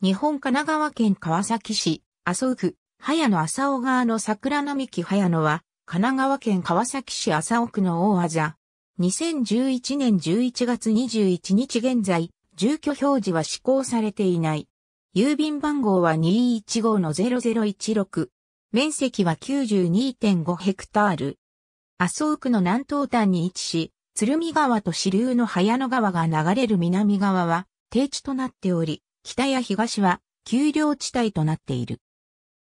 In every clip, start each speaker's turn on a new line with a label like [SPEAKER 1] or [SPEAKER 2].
[SPEAKER 1] 日本神奈川県川崎市、麻生区、早野麻生川の桜並木早野は、神奈川県川崎市麻生区の大技。2011年11月21日現在、住居表示は施行されていない。郵便番号は215-0016。面積は92.5ヘクタール。麻生区の南東端に位置し、鶴見川と支流の早野川が流れる南側は低地となっており、北や東は丘陵地帯となっている。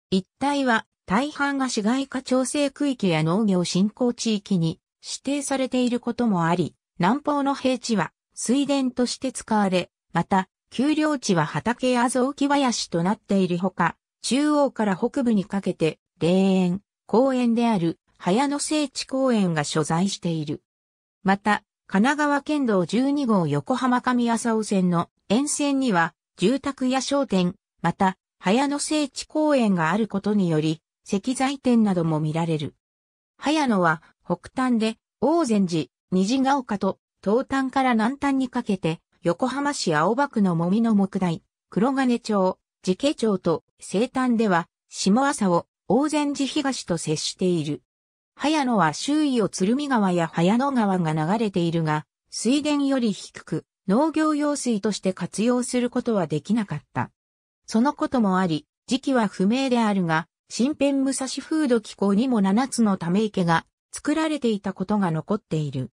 [SPEAKER 1] 一帯は大半が市街化調整区域や農業振興地域に指定されていることもあり、南方の平地は水田として使われ、また、丘陵地は畑や雑木林となっているほか、中央から北部にかけて、霊園、公園である、早野聖地公園が所在している。また、神奈川県道12号横浜上浅尾線の沿線には、住宅や商店、また、早野聖地公園があることにより、石材店なども見られる。早野は、北端で、大善寺、虹ヶ丘と、東端から南端にかけて、横浜市青葉区のもみの木台、黒金町、寺家町と西端では、下朝を大善寺東と接している。早野は周囲を鶴見川や早野川が流れているが、水田より低く、農業用水として活用することはできなかった。そのこともあり、時期は不明であるが、新編武蔵風土機構にも7つのため池が作られていたことが残っている。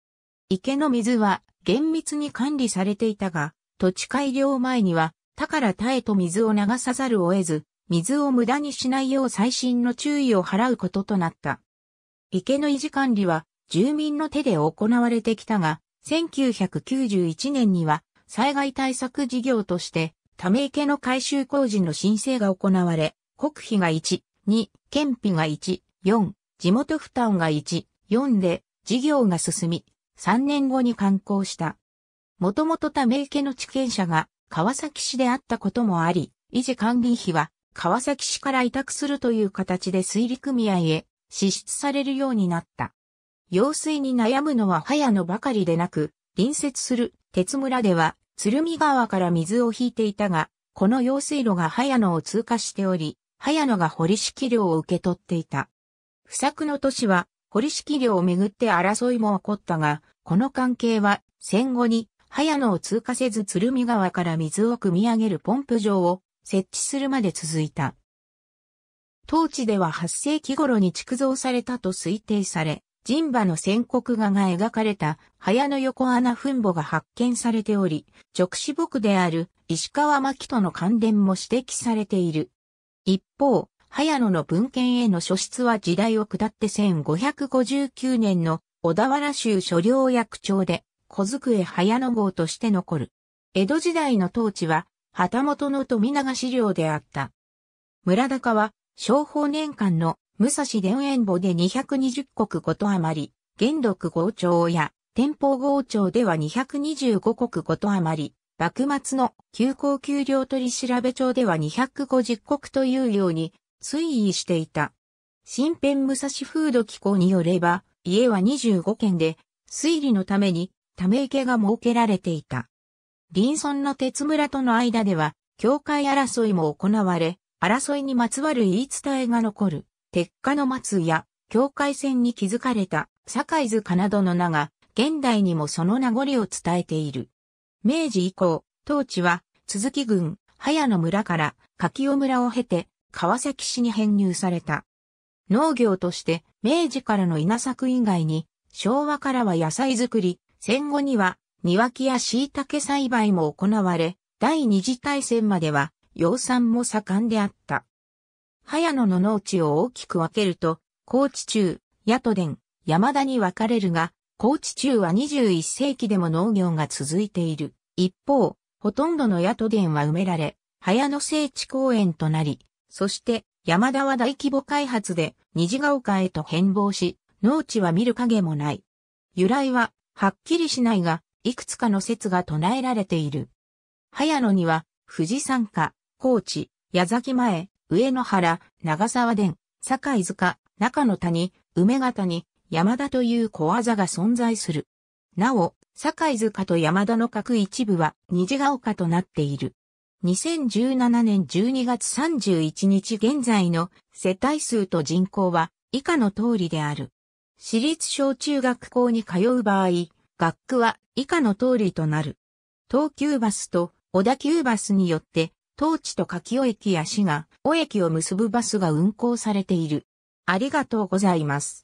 [SPEAKER 1] 池の水は厳密に管理されていたが、土地改良前には田から田へと水を流さざるを得ず、水を無駄にしないよう細心の注意を払うこととなった。池の維持管理は住民の手で行われてきたが、1991年には災害対策事業として、ため池の改修工事の申請が行われ、国費が1、2、県費が1、4、地元負担が1、4で事業が進み、3年後に観光した。もともとため池の地権者が川崎市であったこともあり、維持管理費は川崎市から委託するという形で水利組合へ支出されるようになった。用水に悩むのは早野ばかりでなく、隣接する鉄村では鶴見川から水を引いていたが、この用水路が早野を通過しており、早野が堀式量を受け取っていた。不作の年は、堀式量をめぐって争いも起こったが、この関係は戦後に早野を通過せず鶴見川から水を汲み上げるポンプ場を設置するまで続いた。当地では8世紀頃に築造されたと推定され、人馬の戦国画が描かれた、早の横穴墳墓が発見されており、直視木である石川牧との関連も指摘されている。一方、早野の文献への書出は時代を下って1559年の小田原州所領役長で、小机早野号として残る。江戸時代の統治は、旗本の富永資料であった。村高は、商法年間の武蔵田園墓で220国ごと余り、元禄豪朝や天保豪朝では225国ごと余り、幕末の休校給料取調べ帳では250国というように推移していた。新編武蔵風土機構によれば、家は25件で、推理のために、ため池が設けられていた。林村の鉄村との間では、境界争いも行われ、争いにまつわる言い伝えが残る。鉄火の松や境界線に築かれた井塚などの名が、現代にもその名残を伝えている。明治以降、当地は、鈴木郡、早野村から柿尾村を経て、川崎市に編入された。農業として、明治からの稲作以外に、昭和からは野菜作り、戦後には、庭木や椎茸栽培も行われ、第二次大戦までは、養蚕も盛んであった。早野の農地を大きく分けると、高知中、野戸田、山田に分かれるが、高知中は21世紀でも農業が続いている。一方、ほとんどの野戸田は埋められ、早野聖地公園となり、そして山田は大規模開発で虹ヶ丘へと変貌し、農地は見る影もない。由来ははっきりしないが、いくつかの説が唱えられている。早野には、富士山下、高知、矢崎前、上野原、長沢殿、堺塚、中野谷、梅ヶ谷、山田という小技が存在する。なお、堺塚と山田の各一部は虹ヶ丘となっている。2017年12月31日現在の世帯数と人口は以下の通りである。私立小中学校に通う場合、学区は以下の通りとなる。東急バスと小田急バスによって当地と柿尾駅や滋賀、尾駅を結ぶバスが運行されている。ありがとうございます。